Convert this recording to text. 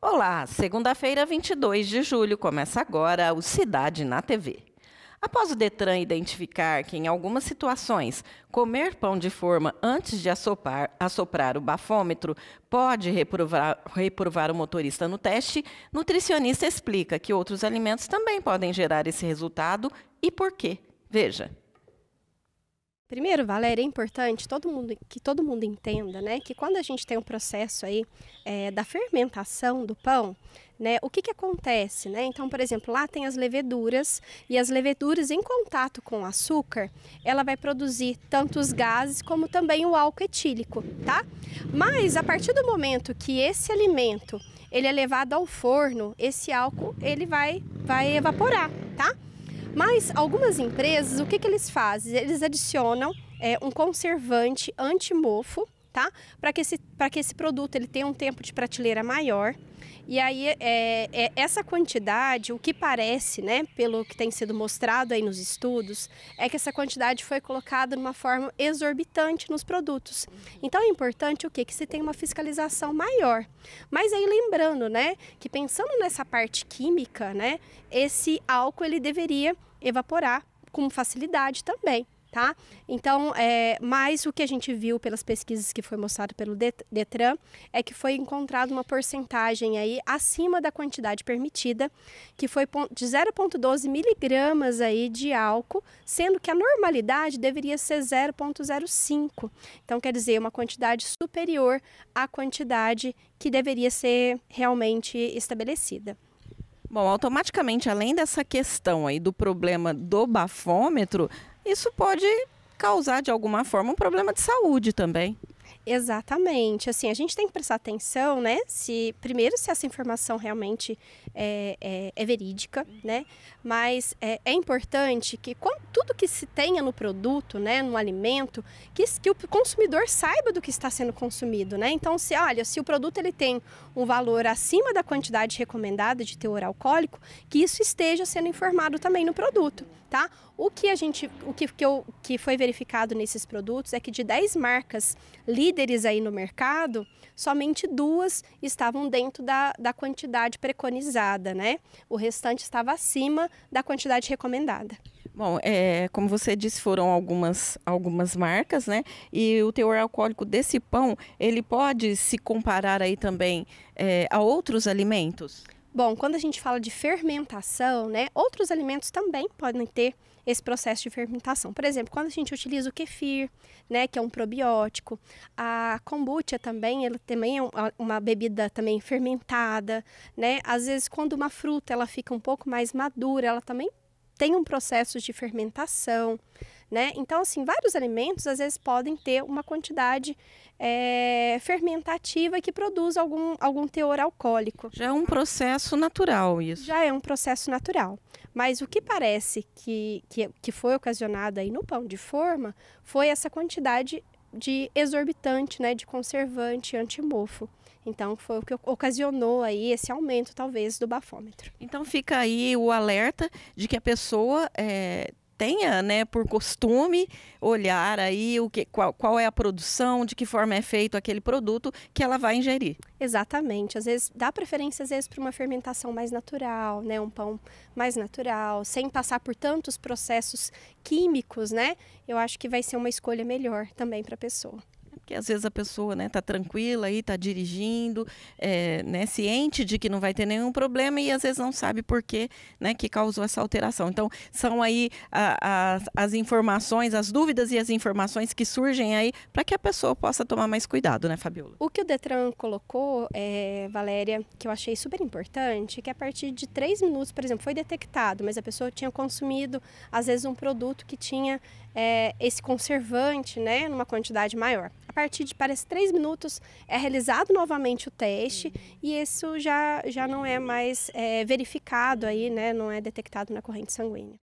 Olá, segunda-feira, 22 de julho, começa agora o Cidade na TV. Após o Detran identificar que, em algumas situações, comer pão de forma antes de assopar, assoprar o bafômetro pode reprovar, reprovar o motorista no teste, nutricionista explica que outros alimentos também podem gerar esse resultado e por quê. Veja. Primeiro, Valéria, é importante todo mundo, que todo mundo entenda, né, que quando a gente tem um processo aí é, da fermentação do pão, né, o que, que acontece, né? Então, por exemplo, lá tem as leveduras e as leveduras em contato com o açúcar, ela vai produzir tanto os gases como também o álcool etílico, tá? Mas a partir do momento que esse alimento ele é levado ao forno, esse álcool ele vai vai evaporar, tá? Mas algumas empresas, o que, que eles fazem? Eles adicionam é, um conservante antimofo tá? Para que, esse, que esse produto ele tenha um tempo de prateleira maior. E aí, é, é, essa quantidade, o que parece, né, pelo que tem sido mostrado aí nos estudos, é que essa quantidade foi colocada de uma forma exorbitante nos produtos. Então, é importante o que Que se tenha uma fiscalização maior. Mas aí, lembrando, né, que pensando nessa parte química, né, esse álcool ele deveria evaporar com facilidade também tá? Então, é, mais o que a gente viu pelas pesquisas que foi mostrado pelo Detran é que foi encontrado uma porcentagem aí acima da quantidade permitida, que foi de 0,12 miligramas aí de álcool, sendo que a normalidade deveria ser 0,05. Então, quer dizer, uma quantidade superior à quantidade que deveria ser realmente estabelecida. Bom, automaticamente, além dessa questão aí do problema do bafômetro, isso pode causar de alguma forma um problema de saúde também. Exatamente. Assim, a gente tem que prestar atenção, né? Se primeiro se essa informação realmente é, é, é verídica, né? Mas é, é importante que tudo que se tenha no produto, né, no alimento, que, que o consumidor saiba do que está sendo consumido, né? Então, se olha, se o produto ele tem um valor acima da quantidade recomendada de teor alcoólico, que isso esteja sendo informado também no produto, tá? O que a gente, o que, que, eu, que foi verificado nesses produtos é que de 10 marcas líderes líderes aí no mercado, somente duas estavam dentro da, da quantidade preconizada, né? O restante estava acima da quantidade recomendada. Bom, é, como você disse, foram algumas, algumas marcas, né? E o teor alcoólico desse pão, ele pode se comparar aí também é, a outros alimentos? Bom, quando a gente fala de fermentação, né, outros alimentos também podem ter esse processo de fermentação. Por exemplo, quando a gente utiliza o kefir, né, que é um probiótico, a kombucha também, ela também é uma bebida também fermentada, né? Às vezes quando uma fruta ela fica um pouco mais madura, ela também tem um processo de fermentação né? Então, assim, vários alimentos às vezes podem ter uma quantidade é, fermentativa que produz algum, algum teor alcoólico. Já é um processo natural isso. Já é um processo natural. Mas o que parece que, que, que foi ocasionado aí no pão de forma foi essa quantidade de exorbitante, né, de conservante antimofo. Então foi o que ocasionou aí esse aumento talvez do bafômetro. Então fica aí o alerta de que a pessoa é, tenha, né, por costume, olhar aí o que, qual, qual é a produção, de que forma é feito aquele produto que ela vai ingerir. Exatamente. Às vezes dá preferência às vezes para uma fermentação mais natural, né, um pão mais natural, sem passar por tantos processos químicos, né? Eu acho que vai ser uma escolha melhor também para a pessoa que às vezes a pessoa né está tranquila aí está dirigindo é, né ciente de que não vai ter nenhum problema e às vezes não sabe por que né que causou essa alteração então são aí a, a, as informações as dúvidas e as informações que surgem aí para que a pessoa possa tomar mais cuidado né Fabiola o que o Detran colocou é, Valéria que eu achei super importante que a partir de três minutos por exemplo foi detectado mas a pessoa tinha consumido às vezes um produto que tinha é, esse conservante né numa quantidade maior partir de, parece, três minutos é realizado novamente o teste uhum. e isso já, já não é mais é, verificado aí, né? Não é detectado na corrente sanguínea.